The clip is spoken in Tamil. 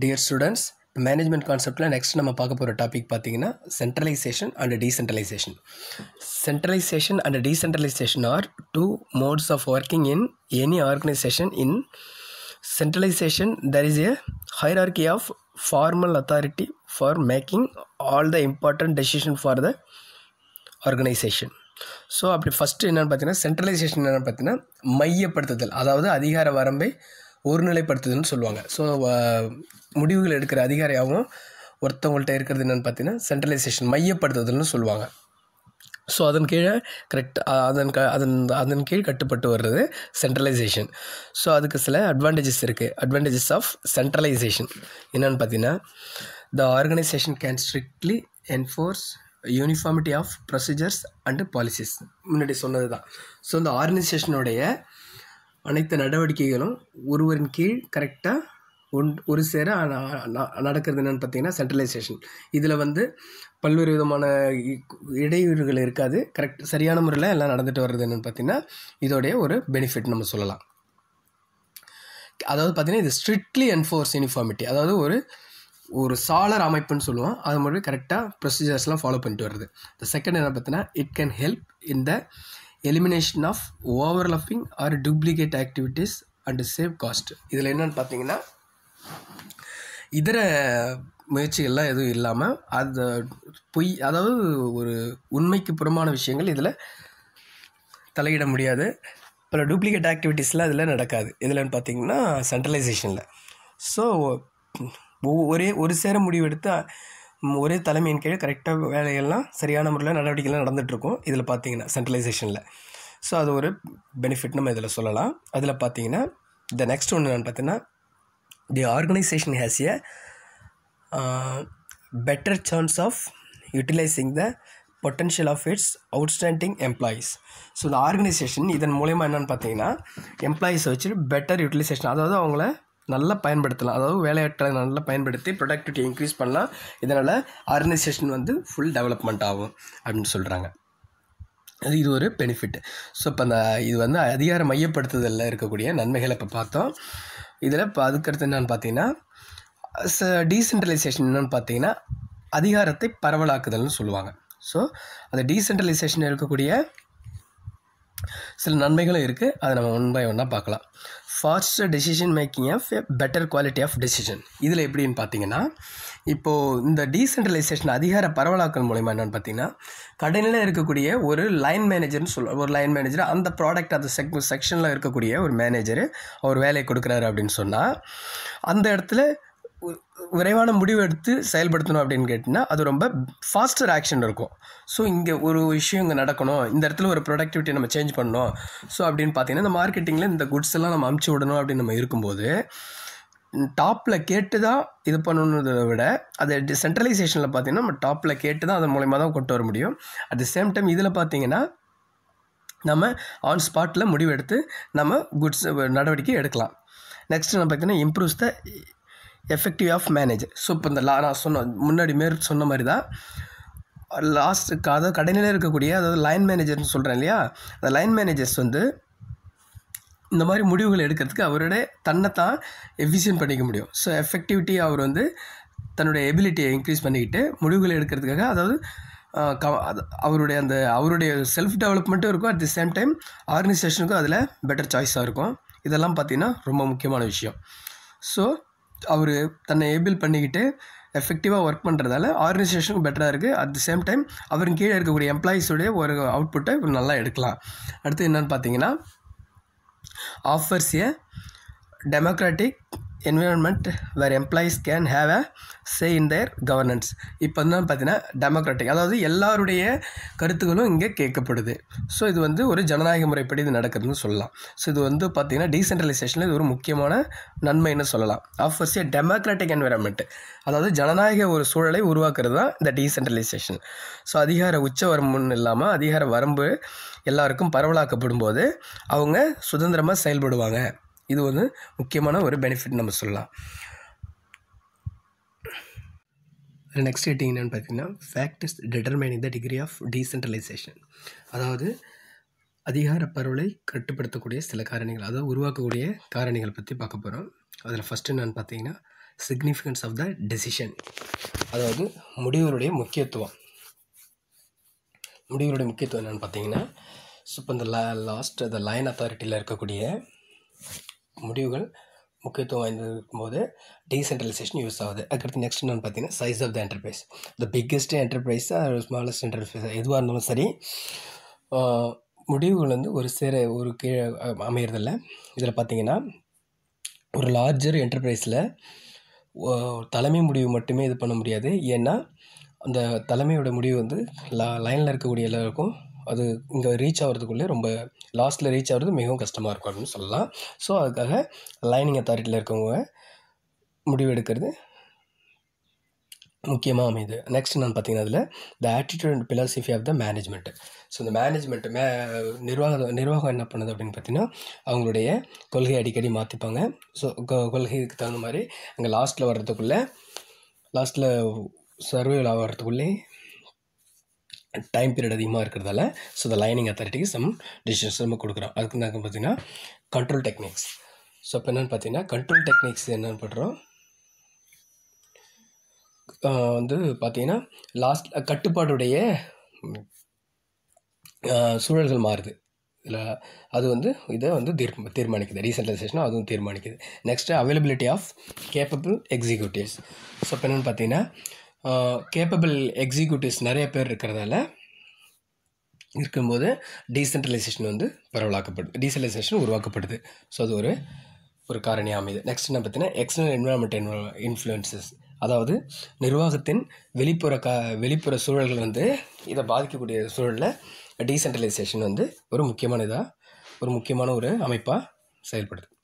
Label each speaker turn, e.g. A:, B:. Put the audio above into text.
A: டியர் ஸ்டூடெண்ட்ஸ் மேனேஜ்மெண்ட் கான்செப்டில் நெக்ஸ்ட் நம்ம பார்க்க போகிற டாபிக் பார்த்தீங்கன்னா centralisation and decentralisation centralisation and decentralisation are two modes of working in any organisation in centralisation there is a hierarchy of formal authority for making all the important decision for the organisation so அப்படி ஃபஸ்ட்டு என்னென்னு பார்த்தீங்கன்னா சென்ட்ரலைசேஷன் என்னென்னு பார்த்தீங்கன்னா மையப்படுத்துதல் அதாவது அதிகார வரம்பை ஒருநிலைப்படுத்துதுன்னு சொல்லுவாங்க ஸோ முடிவுகள் எடுக்கிற அதிகாரியாகவும் ஒருத்தவங்கள்ட்ட இருக்கிறது என்னென்னு பார்த்தீங்கன்னா சென்ட்ரலைசேஷன் மையப்படுத்துதல்னு சொல்லுவாங்க ஸோ அதன் கீழே கரெக்ட் அதன் க அதன் அதன் கீழ் கட்டுப்பட்டு வர்றது சென்ட்ரலைசேஷன் ஸோ அதுக்கு சில அட்வான்டேஜஸ் இருக்குது அட்வான்டேஜஸ் ஆஃப் சென்ட்ரலைசேஷன் என்னென்னு பார்த்தீங்கன்னா the organisation can strictly enforce uniformity of procedures and policies முன்னாடி சொன்னது தான் ஸோ இந்த ஆர்கனைசேஷனுடைய அனைத்து நடவடிக்கைகளும் ஒருவரின் கீழ் கரெக்டாக ஒன் ஒரு சேர நடக்கிறது என்னென்னு பார்த்தீங்கன்னா சென்ட்ரலைசேஷன் இதில் வந்து பல்வேறு விதமான இடையூறுகள் இருக்காது கரெக்ட் சரியான முறையில் எல்லாம் நடந்துட்டு வர்றது என்னென்னு பார்த்தீங்கன்னா இதோடைய ஒரு பெனிஃபிட் நம்ம சொல்லலாம் அதாவது பார்த்தீங்கன்னா இது ஸ்ட்ரிக்ட்லி என்ஃபோர்ஸ் யூனிஃபார்மிட்டி அதாவது ஒரு ஒரு சாலர் அமைப்புன்னு சொல்லுவோம் அது மாதிரி கரெக்டாக ப்ரொசீஜர்ஸ்லாம் ஃபாலோ பண்ணிட்டு வருது த செகண்ட் என்ன பார்த்தீங்கன்னா இட் கேன் ஹெல்ப் இந்த elimination of overlapping or duplicate activities and save cost இதில் என்னென்னு பார்த்தீங்கன்னா இதர முயற்சிகள்லாம் எதுவும் இல்லாமல் அது பொய் அதாவது ஒரு உண்மைக்கு புறமான விஷயங்கள் இதில் தலையிட முடியாது பல டூப்ளிகேட் ஆக்டிவிட்டீஸ்லாம் இதில் நடக்காது இதில்னு பார்த்தீங்கன்னா சென்ட்ரலைசேஷனில் ஸோ ஒரே ஒரு சேர முடிவெடுத்து ஒரே தலைமையின் கீழே கரெக்டாக வேலைகள்லாம் சரியான முறையில் நடவடிக்கைலாம் நடந்துகிட்ருக்கும் இதில் பார்த்தீங்கன்னா சென்ட்ரலைசேஷனில் ஸோ அது ஒரு பெனிஃபிட் நம்ம இதில் சொல்லலாம் அதில் பார்த்தீங்கன்னா த நெக்ஸ்ட் ஒன்று என்னென்னு பார்த்தீங்கன்னா the organisation has a better chance of utilising the potential of its outstanding employees so இந்த ஆர்கனைசேஷன் இதன் மூலயமா என்னென்னு பார்த்தீங்கன்னா எம்ப்ளாயீஸை வச்சு பெட்டர் யூட்டிலைசேஷன் அதாவது அவங்கள நல்லா பயன்படுத்தலாம் அதாவது வேலையாட்களை நல்லா பயன்படுத்தி ப்ரொடக்டிவிட்டி இன்க்ரீஸ் பண்ணலாம் இதனால் ஆர்கனைசேஷன் வந்து ஃபுல் டெவலப்மெண்ட் ஆகும் அப்படின்னு சொல்கிறாங்க அது இது ஒரு பெனிஃபிட் ஸோ இப்போ அந்த இது வந்து அதிகார மையப்படுத்துதலில் இருக்கக்கூடிய நன்மைகளை இப்போ பார்த்தோம் இதில் இப்போ அதுக்கடுத்து என்னென்னு பார்த்தீங்கன்னா டீசென்ட்ரலைசேஷன் என்னென்னு பார்த்தீங்கன்னா அதிகாரத்தை பரவலாக்குதல்னு சொல்லுவாங்க ஸோ அந்த டீசென்ட்ரலைசேஷன் இருக்கக்கூடிய சில நன்மைகளும் இருக்குது அதை நம்ம ஒன் பை ஒன்னாக பார்க்கலாம் fast decision making of better quality of decision இதில் எப்படின்னு பார்த்தீங்கன்னா இப்போது இந்த டீசென்ட்ரலைசேஷன் அதிகார பரவலாக்கல் மூலிமா என்னென்னு பார்த்தீங்கன்னா கடையில் இருக்கக்கூடிய ஒரு லைன் மேனேஜர்னு சொல்ல ஒரு லைன் மேனேஜர் அந்த ப்ராடக்ட் அந்த செக் செக்ஷனில் இருக்கக்கூடிய ஒரு மேனேஜர் அவர் வேலையை கொடுக்குறாரு அப்படின்னு சொன்னால் அந்த இடத்துல விரைவான முடிவு எடுத்து செயல்படுத்தணும் அப்படின்னு கேட்டிங்கன்னா அது ரொம்ப ஃபாஸ்டர் ஆக்ஷன் இருக்கும் ஸோ இங்கே ஒரு விஷயம் இங்கே நடக்கணும் இந்த இடத்துல ஒரு ப்ரொடக்டிவிட்டி நம்ம சேஞ்ச் பண்ணணும் ஸோ அப்படின்னு பார்த்தீங்கன்னா இந்த மார்க்கெட்டிங்கில் இந்த குட்ஸ் எல்லாம் நம்ம அமுச்சு விடணும் அப்படின்னு நம்ம இருக்கும்போது டாப்பில் கேட்டு தான் இது பண்ணணுன்றதை விட அது சென்ட்ரலைசேஷனில் பார்த்தீங்கன்னா நம்ம டாப்பில் கேட்டு தான் அது மூலயமா தான் கொண்டு வர முடியும் அட் த சேம் டைம் இதில் பார்த்தீங்கன்னா நம்ம ஆன் ஸ்பாட்டில் முடிவெடுத்து நம்ம குட்ஸ் நடவடிக்கை எடுக்கலாம் நெக்ஸ்ட் நம்ம பார்த்தீங்கன்னா improves the effective of manager so இப்போ இந்த லா நான் சொன்ன முன்னாடி மேற் சொன்ன மாதிரி தான் லாஸ்ட்டுக்கு அதாவது கடையில் இருக்கக்கூடிய அதாவது லைன் மேனேஜர்னு சொல்கிறேன் இல்லையா அந்த லைன் மேனேஜர்ஸ் வந்து இந்த மாதிரி முடிவுகள் எடுக்கிறதுக்கு அவரோட தன்னைத்தான் எஃபிஷியன்ட் பண்ணிக்க முடியும் ஸோ எஃபெக்டிவிட்டி அவர் வந்து தன்னுடைய எபிலிட்டியை இன்க்ரீஸ் பண்ணிக்கிட்டு முடிவுகள் எடுக்கிறதுக்காக அதாவது க அவருடைய அந்த அவருடைய செல்ஃப் டெவலப்மெண்ட்டும் இருக்கும் அட் தி சேம் டைம் ஆர்கனைசேஷனுக்கும் அதில் பெட்டர் சாய்ஸாக இருக்கும் இதெல்லாம் பார்த்திங்கன்னா ரொம்ப முக்கியமான விஷயம் ஸோ அவர் தன்னை ஏபிள் பண்ணிக்கிட்டு எஃபெக்டிவாக ஒர்க் பண்ணுறதால ஆர்கனைசேஷனுக்கு பெட்டராக இருக்குது அட் தி சேம் டைம் அவருக்கு கீழே இருக்கக்கூடிய எம்ப்ளாயீஸோடைய ஒரு அவுட்புட்டை நல்லா எடுக்கலாம் அடுத்து என்னென்னு பார்த்தீங்கன்னா offers a democratic environment where employees can have a say in their governance இப்போ வந்து பார்த்தீங்கன்னா டெமோக்ராட்டிக் அதாவது எல்லாருடைய கருத்துக்களும் இங்கே கேட்கப்படுது ஸோ இது வந்து ஒரு ஜனநாயக முறைப்படி இது நடக்குதுன்னு சொல்லலாம் ஸோ இது வந்து பார்த்திங்கன்னா டீசென்ட்ரலைசேஷனில் இது ஒரு முக்கியமான நன்மைன்னு சொல்லலாம் ஆஃபர்ஸ் ஏ டெமோக்ராட்டிக் என்விரான்மெண்ட் அதாவது ஜனநாயக ஒரு சூழலை உருவாக்குறது தான் இந்த டீசென்ட்ரலைசேஷன் ஸோ அதிகார உச்ச வரம்புன்னு இல்லாமல் அதிகார வரம்பு எல்லாருக்கும் பரவலாக்கப்படும் போது அவங்க சுதந்திரமாக செயல்படுவாங்க இது வந்து முக்கியமான ஒரு பெனிஃபிட் நம்ம சொல்லலாம் நெக்ஸ்ட் ரேட்டிங் என்னென்னு பார்த்தீங்கன்னா fact is determining the degree of decentralisation அதாவது அதிகார பரவலை கட்டுப்படுத்தக்கூடிய சில காரணிகள் அதாவது உருவாக்கக்கூடிய காரணிகள் பற்றி பார்க்க போகிறோம் அதில் ஃபஸ்ட்டு என்னென்னு பார்த்தீங்கன்னா சிக்னிஃபிகன்ஸ் ஆஃப் த டெசிஷன் அதாவது முடிவுகளுடைய முக்கியத்துவம் முடிவுகளுடைய முக்கியத்துவம் என்னென்னு பார்த்தீங்கன்னா ஸோ இப்போ இந்த லா லாஸ்ட் இந்த லைன் அத்தாரிட்டியில் இருக்கக்கூடிய முடிவுகள் முக்கியத்துவம் வாய்ந்தது இருக்கும்போது டீசென்ட்ரலைசேஷன் யூஸ் ஆகுது அதுக்கடுத்து நெக்ஸ்ட் என்னென்னு பார்த்தீங்கன்னா size of the enterprise the biggest enterprise or smallest enterprise எதுவாக இருந்தாலும் சரி முடிவுகள் வந்து ஒரு சேர ஒரு கீழே அமையிறதில்ல இதில் பார்த்தீங்கன்னா ஒரு லார்ஜர் என்டர்பிரைஸில் தலைமை முடிவு மட்டுமே இது பண்ண முடியாது ஏன்னா அந்த தலைமையோட முடிவு வந்து லைனில் இருக்கக்கூடிய எல்லாருக்கும் அது இங்கே ரீச் ஆகிறதுக்குள்ளே ரொம்ப லாஸ்ட்டில் ரீச் ஆகிறது மிகவும் கஷ்டமாக இருக்கும் அப்படின்னு சொல்லலாம் ஸோ அதுக்காக லைனிங் அத்தாரிட்டியில் இருக்கவங்க முடிவு எடுக்கிறது முக்கியமாக அமையுது நெக்ஸ்ட் நான் பார்த்தீங்கன்னா அதில் the attitude and philosophy of the management so இந்த மேனேஜ்மெண்ட் மே நிர்வாக நிர்வாகம் என்ன பண்ணுது அப்படின்னு பார்த்தீங்கன்னா அவங்களுடைய கொள்கையை அடிக்கடி மாற்றிப்பாங்க ஸோ கொள்கைக்கு தகுந்த மாதிரி அங்கே லாஸ்ட்டில் வர்றதுக்குள்ளே லாஸ்ட்டில் சர்வேவில் ஆகிறதுக்குள்ளே டைம் பீரியட் அதிகமாக இருக்கிறதால ஸோ த லைனிங் அத்தாரிட்டிக்கு சம் டிசிஷன்ஸ் நம்ம கொடுக்குறோம் அதுக்கு நாங்கள் பார்த்தீங்கன்னா கண்ட்ரோல் டெக்னிக்ஸ் ஸோ இப்போ என்னென்னு பார்த்தீங்கன்னா கண்ட்ரோல் டெக்னிக்ஸ் என்னென்னு பண்ணுறோம் வந்து பார்த்தீங்கன்னா லாஸ்ட் கட்டுப்பாடுடைய சூழல்கள் மாறுது இல்லை அது வந்து இதை வந்து தீர் தீர்மானிக்குது ரீசென்ட்ரலைசேஷனும் அதுவும் தீர்மானிக்குது next availability of capable executives so இப்போ என்னென்னு பார்த்தீங்கன்னா கேப்பபிள் எக்ஸிக்யூட்டிவ்ஸ் நிறைய பேர் இருக்கிறதால இருக்கும்போது டீசென்ட்ரலைசேஷன் வந்து பரவலாக்கப்படுது டீசென்ட்ரலைசேஷன் உருவாக்கப்படுது ஸோ அது ஒரு ஒரு காரணி அமைது நெக்ஸ்ட் என்ன பார்த்தீங்கன்னா எக்ஸ்டர்னல் என்வரான்மெண்ட் இன்ஃப்ளூயன்சஸ் அதாவது நிர்வாகத்தின் வெளிப்புற கா வெளிப்புற சூழல்கள் வந்து இதை பாதிக்கக்கூடிய சூழலில் டீசென்ட்ரலைசேஷன் வந்து ஒரு முக்கியமான இதாக ஒரு முக்கியமான ஒரு அமைப்பாக செயல்படுது